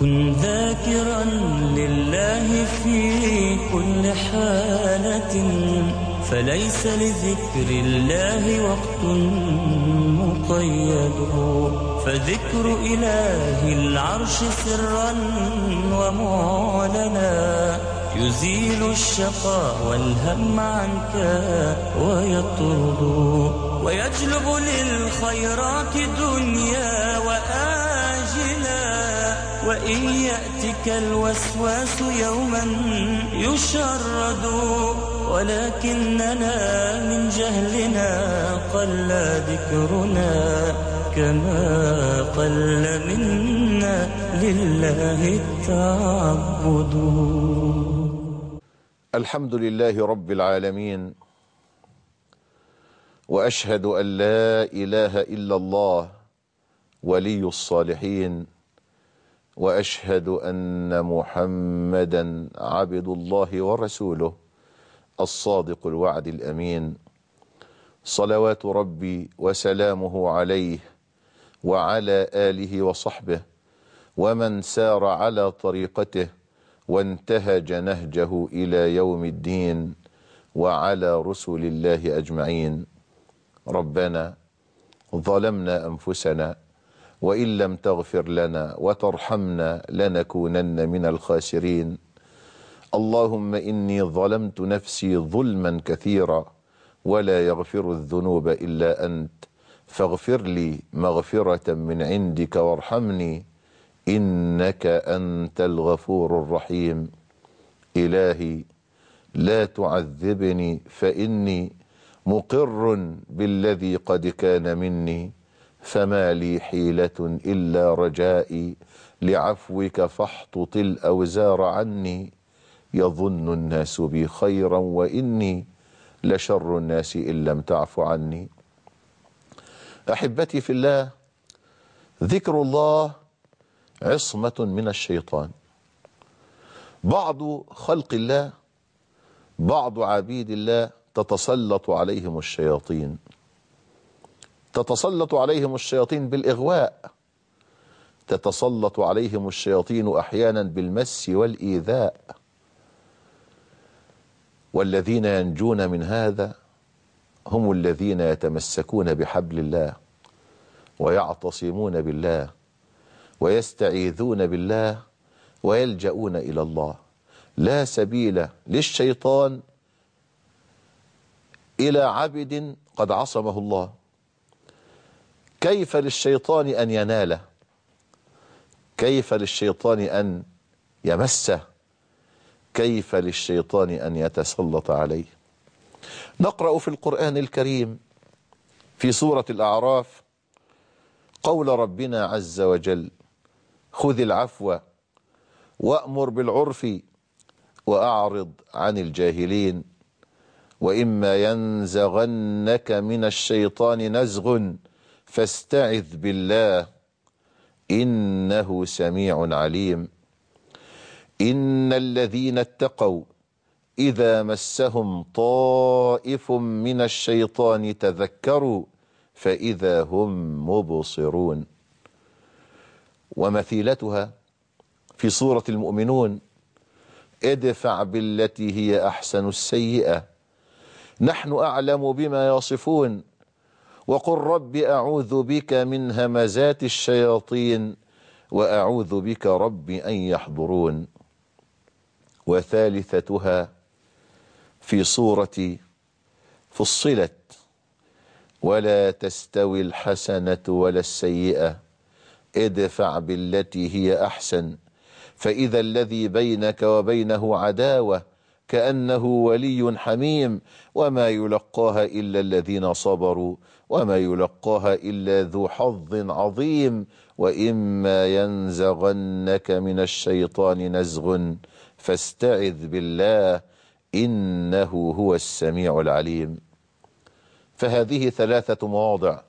كن ذاكرا لله في كل حالة فليس لذكر الله وقت مقيد فذكر إله العرش سرا ومعلنا يزيل الشقاء والهم عنك ويطرد ويجلب للخيرات دنيا وآخرة وإن يأتك الوسواس يوما يشرد ولكننا من جهلنا قل ذكرنا كما قل منا لله التعبد الحمد لله رب العالمين واشهد ان لا اله الا الله ولي الصالحين واشهد ان محمدا عبد الله ورسوله الصادق الوعد الامين صلوات ربي وسلامه عليه وعلى اله وصحبه ومن سار على طريقته وانتهج نهجه الى يوم الدين وعلى رسل الله اجمعين ربنا ظلمنا انفسنا وإن لم تغفر لنا وترحمنا لنكونن من الخاسرين اللهم إني ظلمت نفسي ظلما كثيرا ولا يغفر الذنوب إلا أنت فاغفر لي مغفرة من عندك وارحمني إنك أنت الغفور الرحيم إلهي لا تعذبني فإني مقر بالذي قد كان مني فما لي حيلة إلا رجائي لعفوك فاحطط الأوزار عني يظن الناس بي خيرا وإني لشر الناس إن لم تعف عني أحبتي في الله ذكر الله عصمة من الشيطان بعض خلق الله بعض عبيد الله تتسلط عليهم الشياطين تتسلط عليهم الشياطين بالإغواء تتسلط عليهم الشياطين أحيانا بالمس والإيذاء والذين ينجون من هذا هم الذين يتمسكون بحبل الله ويعتصمون بالله ويستعيذون بالله ويلجؤون إلى الله لا سبيل للشيطان إلى عبد قد عصمه الله كيف للشيطان أن يناله كيف للشيطان أن يمسه كيف للشيطان أن يتسلط عليه نقرأ في القرآن الكريم في سورة الأعراف قول ربنا عز وجل خذ العفو وأمر بالعرف وأعرض عن الجاهلين وإما ينزغنك من الشيطان نزغ فاستعذ بالله انه سميع عليم ان الذين اتقوا اذا مسهم طائف من الشيطان تذكروا فاذا هم مبصرون ومثيلتها في سوره المؤمنون ادفع بالتي هي احسن السيئه نحن اعلم بما يصفون وقل رب أعوذ بك من همزات الشياطين وأعوذ بك رب أن يحضرون وثالثتها في سورة فصلت ولا تستوي الحسنة ولا السيئة ادفع بالتي هي أحسن فإذا الذي بينك وبينه عداوة كأنه ولي حميم وما يلقاها إلا الذين صبروا وما يلقاها إلا ذو حظ عظيم وإما ينزغنك من الشيطان نزغ فاستعذ بالله إنه هو السميع العليم فهذه ثلاثة مواضع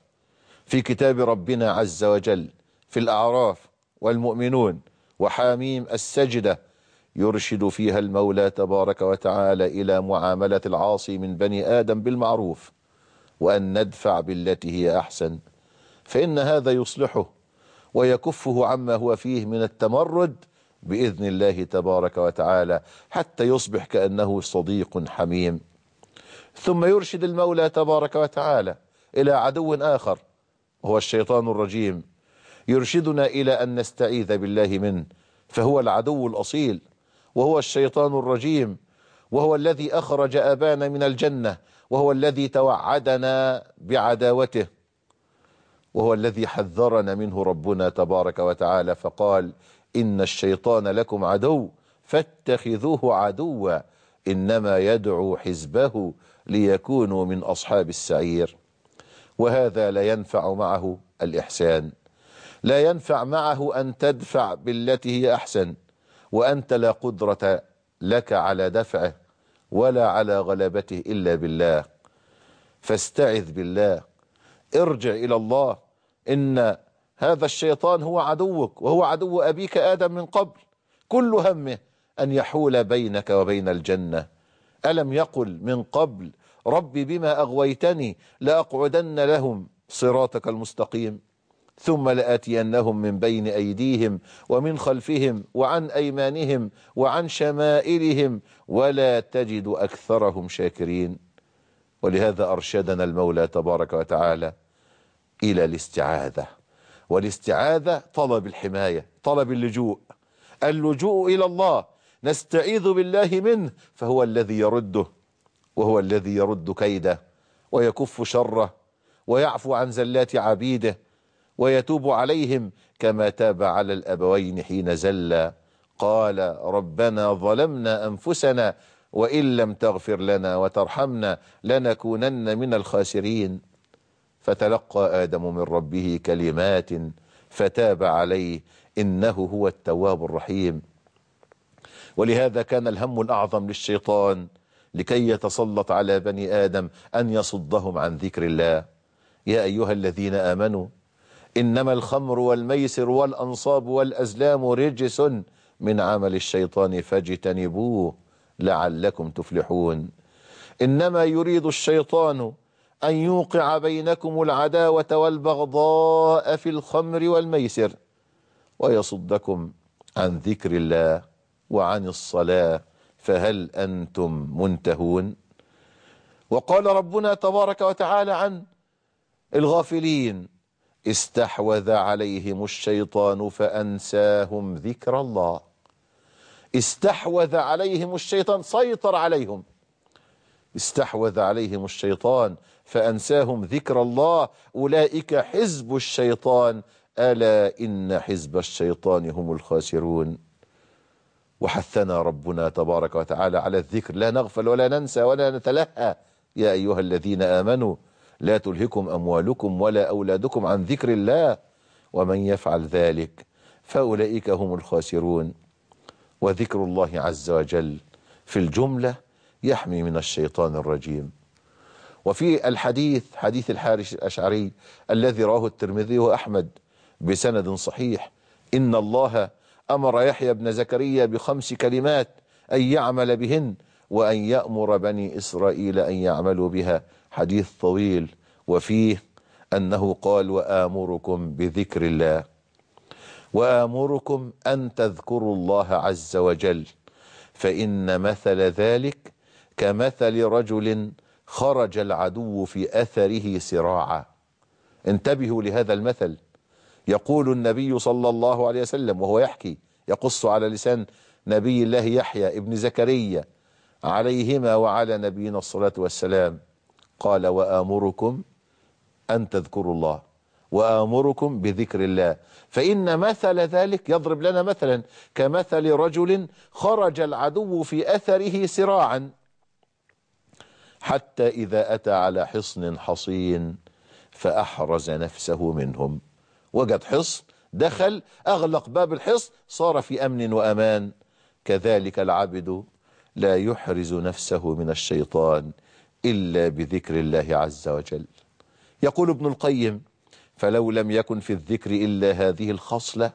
في كتاب ربنا عز وجل في الأعراف والمؤمنون وحاميم السجده يرشد فيها المولى تبارك وتعالى إلى معاملة العاصي من بني آدم بالمعروف وأن ندفع بالتي هي أحسن فإن هذا يصلحه ويكفه عما هو فيه من التمرد بإذن الله تبارك وتعالى حتى يصبح كأنه صديق حميم ثم يرشد المولى تبارك وتعالى إلى عدو آخر هو الشيطان الرجيم يرشدنا إلى أن نستعيذ بالله منه فهو العدو الأصيل وهو الشيطان الرجيم وهو الذي أخرج أبانا من الجنة وهو الذي توعدنا بعداوته وهو الذي حذرنا منه ربنا تبارك وتعالى فقال إن الشيطان لكم عدو فاتخذوه عدوا إنما يدعو حزبه ليكونوا من أصحاب السعير وهذا لا ينفع معه الإحسان لا ينفع معه أن تدفع بالتي هي أحسن وأنت لا قدرة لك على دفعه ولا على غلبته إلا بالله فاستعذ بالله ارجع إلى الله إن هذا الشيطان هو عدوك وهو عدو أبيك آدم من قبل كل همه أن يحول بينك وبين الجنة ألم يقل من قبل ربي بما أغويتني لأقعدن لهم صراطك المستقيم ثم لآتينهم من بين أيديهم ومن خلفهم وعن أيمانهم وعن شمائلهم ولا تجد أكثرهم شاكرين ولهذا أرشدنا المولى تبارك وتعالى إلى الاستعاذة والاستعاذة طلب الحماية طلب اللجوء اللجوء إلى الله نستعيذ بالله منه فهو الذي يرده وهو الذي يرد كيده ويكف شره ويعفو عن زلات عبيده ويتوب عليهم كما تاب على الأبوين حين زل قال ربنا ظلمنا أنفسنا وإن لم تغفر لنا وترحمنا لنكونن من الخاسرين فتلقى آدم من ربه كلمات فتاب عليه إنه هو التواب الرحيم ولهذا كان الهم الأعظم للشيطان لكي يتسلط على بني آدم أن يصدهم عن ذكر الله يا أيها الذين آمنوا إنما الخمر والميسر والأنصاب والأزلام رجس من عمل الشيطان فاجتنبوه لعلكم تفلحون إنما يريد الشيطان أن يوقع بينكم العداوة والبغضاء في الخمر والميسر ويصدكم عن ذكر الله وعن الصلاة فهل أنتم منتهون وقال ربنا تبارك وتعالى عن الغافلين استحوذ عليهم الشيطان فانساهم ذكر الله استحوذ عليهم الشيطان سيطر عليهم استحوذ عليهم الشيطان فانساهم ذكر الله اولئك حزب الشيطان الا ان حزب الشيطان هم الخاسرون وحثنا ربنا تبارك وتعالى على الذكر لا نغفل ولا ننسى ولا نتلهى يا ايها الذين امنوا لا تلهكم أموالكم ولا أولادكم عن ذكر الله ومن يفعل ذلك فأولئك هم الخاسرون وذكر الله عز وجل في الجملة يحمي من الشيطان الرجيم وفي الحديث حديث الحارث الأشعري الذي راه الترمذي وأحمد بسند صحيح إن الله أمر يحيى بن زكريا بخمس كلمات أن يعمل بهن وأن يأمر بني إسرائيل أن يعملوا بها حديث طويل وفيه انه قال وامركم بذكر الله وامركم ان تذكروا الله عز وجل فان مثل ذلك كمثل رجل خرج العدو في اثره سراعا انتبهوا لهذا المثل يقول النبي صلى الله عليه وسلم وهو يحكي يقص على لسان نبي الله يحيى ابن زكريا عليهما وعلى نبينا الصلاه والسلام قال وامركم أن تذكروا الله وآمركم بذكر الله فإن مثل ذلك يضرب لنا مثلا كمثل رجل خرج العدو في أثره سراعا حتى إذا أتى على حصن حصين فأحرز نفسه منهم وجد حصن دخل أغلق باب الحصن صار في أمن وأمان كذلك العبد لا يحرز نفسه من الشيطان إلا بذكر الله عز وجل يقول ابن القيم فلو لم يكن في الذكر إلا هذه الخصلة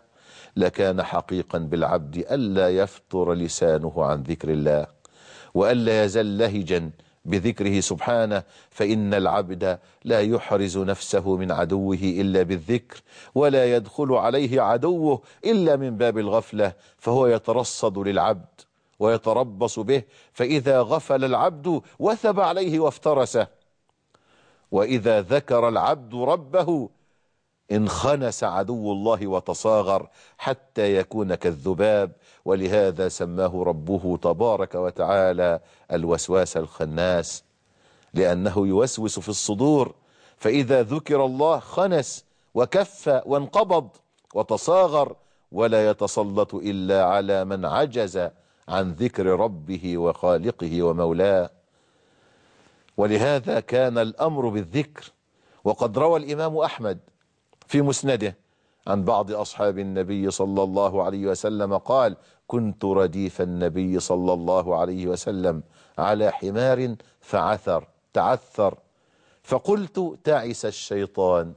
لكان حقيقا بالعبد ألا يفتر لسانه عن ذكر الله وألا يزل لهجا بذكره سبحانه فإن العبد لا يحرز نفسه من عدوه إلا بالذكر ولا يدخل عليه عدوه إلا من باب الغفلة فهو يترصد للعبد ويتربص به فإذا غفل العبد وثب عليه وافترسه وإذا ذكر العبد ربه انخنس عدو الله وتصاغر حتى يكون كالذباب ولهذا سماه ربه تبارك وتعالى الوسواس الخناس لأنه يوسوس في الصدور فإذا ذكر الله خنس وكف وانقبض وتصاغر ولا يتسلط إلا على من عجز عن ذكر ربه وخالقه ومولاه ولهذا كان الأمر بالذكر وقد روى الإمام أحمد في مسنده عن بعض أصحاب النبي صلى الله عليه وسلم قال كنت رديف النبي صلى الله عليه وسلم على حمار فعثر تعثر فقلت تعس الشيطان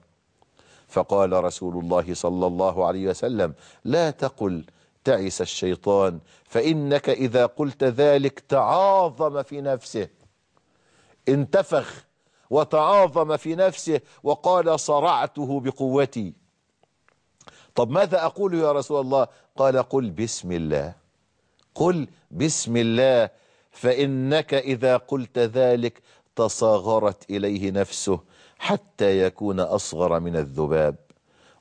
فقال رسول الله صلى الله عليه وسلم لا تقل تعس الشيطان فإنك إذا قلت ذلك تعاظم في نفسه انتفخ وتعاظم في نفسه وقال صرعته بقوتي طب ماذا أقول يا رسول الله قال قل بسم الله قل بسم الله فإنك إذا قلت ذلك تصاغرت إليه نفسه حتى يكون أصغر من الذباب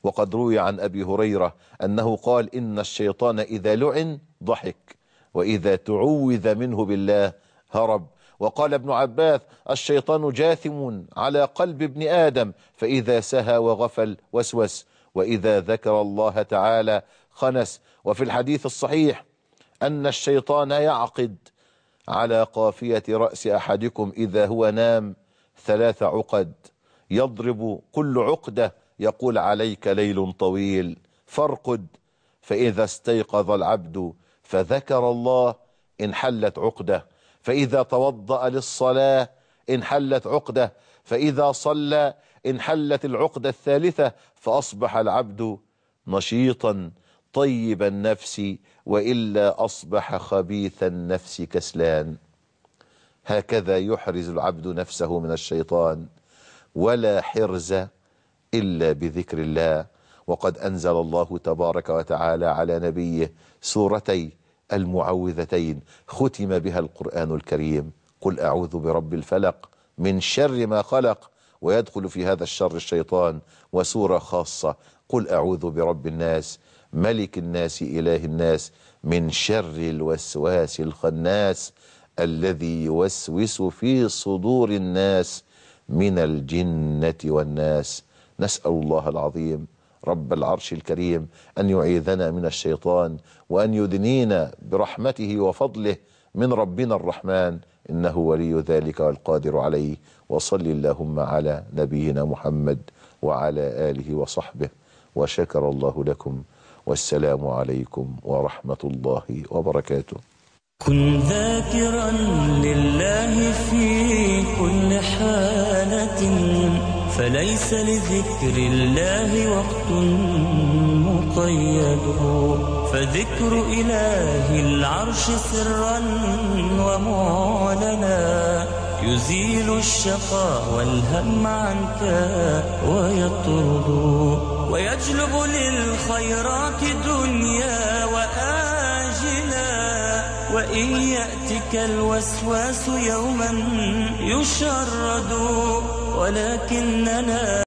وقد روي عن أبي هريرة أنه قال إن الشيطان إذا لعن ضحك وإذا تعوذ منه بالله هرب وقال ابن عباس الشيطان جاثم على قلب ابن آدم فإذا سهى وغفل وسوس وإذا ذكر الله تعالى خنس وفي الحديث الصحيح أن الشيطان يعقد على قافية رأس أحدكم إذا هو نام ثلاث عقد يضرب كل عقدة يقول عليك ليل طويل فارقد فإذا استيقظ العبد فذكر الله انحلت عقده فإذا توضأ للصلاة انحلت عقدة فإذا صلى انحلت العقدة الثالثة فأصبح العبد نشيطا طيب النفس وإلا أصبح خبيث النفس كسلان هكذا يحرز العبد نفسه من الشيطان ولا حرز إلا بذكر الله وقد أنزل الله تبارك وتعالى على نبيه سورتي المعوذتين ختم بها القرآن الكريم قل أعوذ برب الفلق من شر ما خلق ويدخل في هذا الشر الشيطان وسورة خاصة قل أعوذ برب الناس ملك الناس إله الناس من شر الوسواس الخناس الذي يوسوس في صدور الناس من الجنة والناس نسأل الله العظيم رب العرش الكريم أن يعيذنا من الشيطان وأن يدنينا برحمته وفضله من ربنا الرحمن إنه ولي ذلك والقادر عليه وصل اللهم على نبينا محمد وعلى آله وصحبه وشكر الله لكم والسلام عليكم ورحمة الله وبركاته كن ذاكرا لله في كل حالة فليس لذكر الله وقت مقيد فذكر إله العرش سرا ومعلنا يزيل الشقاء والهم عنك ويطرد ويجلب للخيرات دنيا وإن يأتك الوسواس يوما يشرد ولكننا